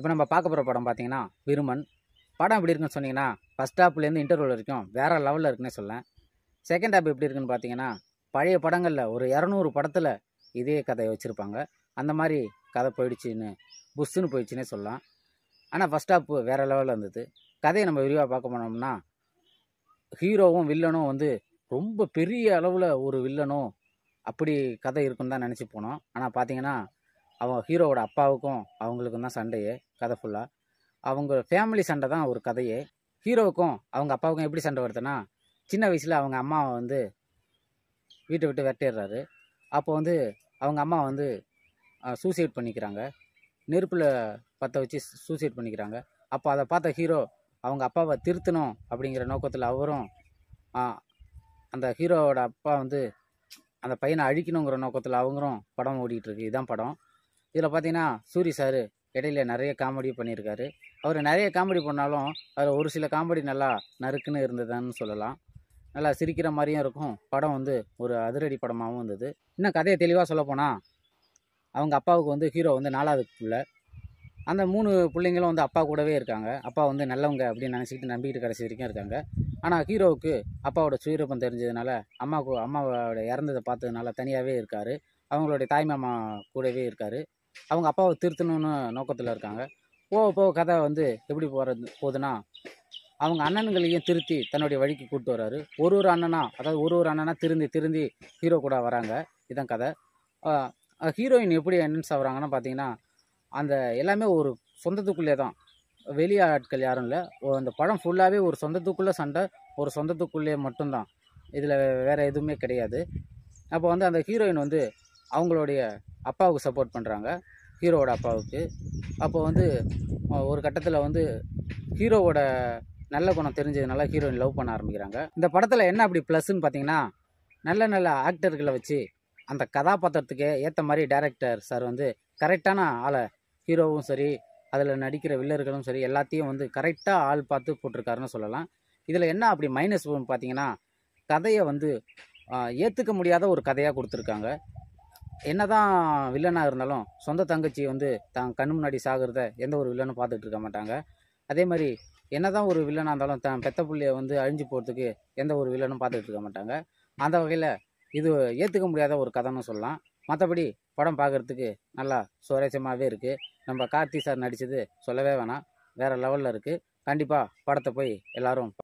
இப்போ நம்ம பார்க்க போகிற படம் பார்த்தீங்கன்னா விருமன் படம் எப்படி இருக்குன்னு சொன்னீங்கன்னா ஃபஸ்ட் ஹாப்லேருந்து இன்டர்வல் வரைக்கும் வேறு லெவலில் இருக்குன்னே சொல்லேன் செகண்ட் ஹாப் எப்படி இருக்குன்னு பார்த்தீங்கன்னா பழைய படங்களில் ஒரு இரநூறு படத்தில் இதே கதையை வச்சுருப்பாங்க அந்த மாதிரி கதை போயிடுச்சுன்னு புஷ்ஷுன்னு போயிடுச்சுன்னே சொல்லலாம் ஆனால் ஃபஸ்ட் ஹாப்பு வேறு லெவலில் இருந்தது கதையை நம்ம விரிவாக பார்க்க போனோம்னா ஹீரோவும் வில்லனும் வந்து ரொம்ப பெரிய அளவில் ஒரு வில்லனும் அப்படி கதை இருக்குன்னு தான் நினச்சி போனோம் ஆனால் பார்த்தீங்கன்னா அவன் ஹீரோவோட அப்பாவுக்கும் அவங்களுக்கும் தான் சண்டையே கதை ஃபுல்லாக அவங்க ஃபேமிலி சண்டை தான் ஒரு கதையே ஹீரோவுக்கும் அவங்க அப்பாவுக்கும் எப்படி சண்டை வருதுன்னா சின்ன வயசில் அவங்க அம்மாவை வந்து வீட்டை விட்டு விரட்டிடுறாரு அப்போ வந்து அவங்க அம்மா வந்து சூசைட் பண்ணிக்கிறாங்க நெருப்பில் பற்ற வச்சு சூசைட் பண்ணிக்கிறாங்க அப்போ அதை பார்த்த ஹீரோ அவங்க அப்பாவை திருத்தணும் அப்படிங்கிற நோக்கத்தில் அவரும் அந்த ஹீரோவோட அப்பா வந்து அந்த பையனை அழிக்கணுங்கிற நோக்கத்தில் அவங்களும் படம் ஓடிட்டுருக்கு இதுதான் படம் இதில் பார்த்தீங்கன்னா சூரி சார் இடையில நிறைய காமெடி பண்ணியிருக்காரு அவர் நிறைய காமெடி பண்ணாலும் அதில் ஒரு சில காமெடி நல்லா நறுக்குன்னு இருந்ததுன்னு சொல்லலாம் நல்லா சிரிக்கிற மாதிரியும் இருக்கும் படம் வந்து ஒரு அதிரடி படமாகவும் இருந்தது இன்னும் கதையை தெளிவாக சொல்லப்போனால் அவங்க அப்பாவுக்கு வந்து ஹீரோ வந்து நாலாவது பிள்ளை அந்த மூணு பிள்ளைங்களும் வந்து அப்பா கூடவே இருக்காங்க அப்பா வந்து நல்லவங்க அப்படின்னு நினச்சிக்கிட்டு நம்பிக்கிட்டு கடைசி வரைக்கும் இருக்காங்க ஆனால் ஹீரோவுக்கு அப்பாவோட சுயரூபம் தெரிஞ்சதுனால அம்மாவுக்கு அம்மாவோட இறந்ததை பார்த்ததுனால தனியாகவே இருக்கார் அவங்களுடைய தாய்மாமா கூடவே இருக்கார் அவங்க அப்பாவை திருத்தணும்னு நோக்கத்தில் இருக்காங்க போக போக கதை வந்து எப்படி போகிறது போகுதுன்னா அவங்க அண்ணன்களையும் திருத்தி தன்னுடைய வழிக்கு கூப்பிட்டு வர்றாரு ஒரு ஒரு அண்ணனா அதாவது ஒரு ஒரு அண்ணனா திருந்தி திருந்தி ஹீரோ கூட வராங்க இதான் கதை ஹீரோயின் எப்படி என்ட்ரன்ஸ் ஆகுறாங்கன்னா பார்த்தீங்கன்னா அந்த எல்லாமே ஒரு சொந்தத்துக்குள்ளே தான் வெளியே ஆட்கள் யாரும் இல்லை அந்த படம் ஃபுல்லாகவே ஒரு சொந்தத்துக்குள்ளே சண்டை ஒரு சொந்தத்துக்குள்ளே மட்டும்தான் இதில் வேறு எதுவுமே கிடையாது அப்போ வந்து அந்த ஹீரோயின் வந்து அவங்களுடைய அப்பாவுக்கு சப்போர்ட் பண்ணுறாங்க ஹீரோவோட அப்பாவுக்கு அப்போ வந்து ஒரு கட்டத்தில் வந்து ஹீரோவோட நல்ல குணம் தெரிஞ்சதுனால ஹீரோயின் லவ் பண்ண ஆரம்பிக்கிறாங்க இந்த படத்தில் என்ன அப்படி ப்ளஸ்ன்னு பார்த்தீங்கன்னா நல்ல நல்ல ஆக்டர்களை வச்சு அந்த கதாபாத்திரத்துக்கு ஏற்ற மாதிரி டேரக்டர் சார் வந்து கரெக்டான ஆளை ஹீரோவும் சரி அதில் நடிக்கிற வில்லர்களும் சரி எல்லாத்தையும் வந்து கரெக்டாக ஆள் பார்த்து போட்டிருக்காருன்னு சொல்லலாம் இதில் என்ன அப்படி மைனஸ் பார்த்தீங்கன்னா கதையை வந்து ஏற்றுக்க முடியாத ஒரு கதையாக கொடுத்துருக்காங்க என்னதான் வில்லனாக இருந்தாலும் சொந்த தங்கச்சி வந்து தான் கண் முன்னாடி சாகிறத எந்த ஒரு வில்லனும் பார்த்துட்டு இருக்க மாட்டாங்க அதே மாதிரி என்னதான் ஒரு வில்லனாக இருந்தாலும் தான் பெத்த பிள்ளைய வந்து அழிஞ்சு போகிறதுக்கு எந்த ஒரு வில்லனும் பார்த்துட்டு இருக்க மாட்டாங்க அந்த வகையில் இது ஏற்றுக்க முடியாத ஒரு கதைன்னு சொல்லலாம் மற்றபடி படம் பார்க்குறதுக்கு நல்லா சுவாரஸ்யமாகவே இருக்குது நம்ம கார்த்தி சார் நடித்தது சொல்லவே வேணாம் வேறு லெவலில் இருக்குது கண்டிப்பாக படத்தை போய் எல்லோரும்